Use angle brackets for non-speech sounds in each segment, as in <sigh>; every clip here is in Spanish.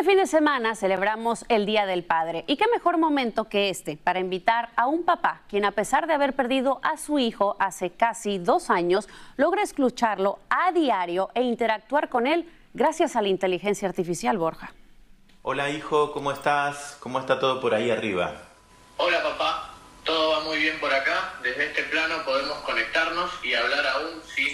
Este fin de semana celebramos el Día del Padre y qué mejor momento que este para invitar a un papá quien a pesar de haber perdido a su hijo hace casi dos años, logra escucharlo a diario e interactuar con él gracias a la inteligencia artificial, Borja. Hola hijo, ¿cómo estás? ¿Cómo está todo por ahí arriba? Hola papá, todo va muy bien por acá. Desde este plano podemos conectarnos y hablar aún sin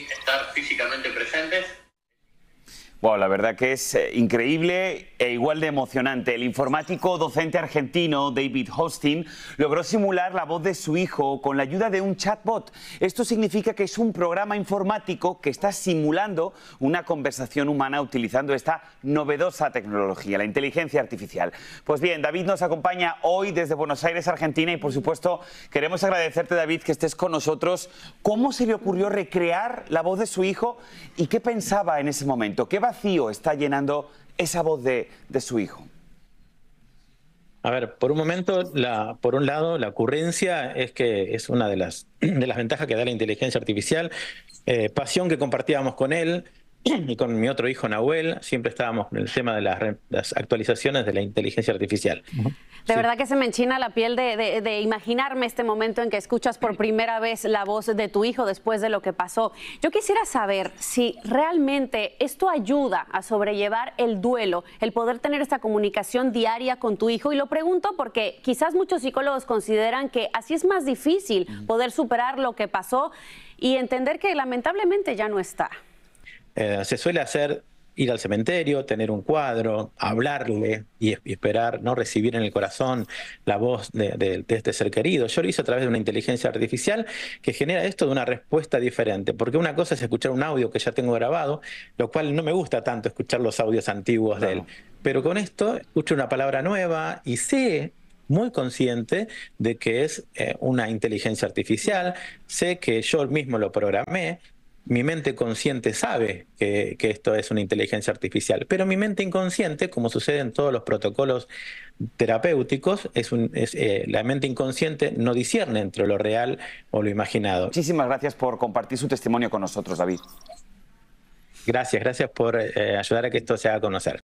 la verdad que es eh, increíble e igual de emocionante. El informático docente argentino David hosting logró simular la voz de su hijo con la ayuda de un chatbot. Esto significa que es un programa informático que está simulando una conversación humana utilizando esta novedosa tecnología, la inteligencia artificial. Pues bien, David nos acompaña hoy desde Buenos Aires, Argentina, y por supuesto queremos agradecerte, David, que estés con nosotros. ¿Cómo se le ocurrió recrear la voz de su hijo y qué pensaba en ese momento? ¿Qué va a vacío está llenando esa voz de, su hijo? A ver, por un momento, por un lado, la ocurrencia es que es una de las, <clears throat> ventajas que da la inteligencia artificial. Eh, pasión que compartíamos con él, y con mi otro hijo Nahuel siempre estábamos en el tema de las, actualizaciones de la inteligencia artificial. De verdad que se me enchina la piel de, de, imaginarme este momento en que escuchas por primera vez la voz de tu hijo después de lo que pasó. Yo quisiera saber si realmente esto ayuda a sobrellevar el duelo, el poder tener esta comunicación diaria con tu hijo. Y lo pregunto porque quizás muchos psicólogos consideran que así es más difícil poder superar lo que pasó y entender que lamentablemente ya no está. Eh, se suele hacer ir al cementerio, tener un cuadro, hablarle y, esperar, no recibir en el corazón la voz de, este ser querido. Yo lo hice a través de una inteligencia artificial que genera esto de una respuesta diferente, porque una cosa es escuchar un audio que ya tengo grabado, lo cual no me gusta tanto escuchar los audios antiguos de él, pero con esto escucho una palabra nueva y sé muy consciente de que es eh, una inteligencia artificial, sé que yo mismo lo programé, mi mente consciente sabe que, esto es una inteligencia artificial, pero mi mente inconsciente, como sucede en todos los protocolos terapéuticos, es, eh, la mente inconsciente no discierne entre lo real o lo imaginado. Muchísimas gracias por compartir su testimonio con nosotros, David. Gracias, gracias por eh, ayudar a que esto se haga conocer.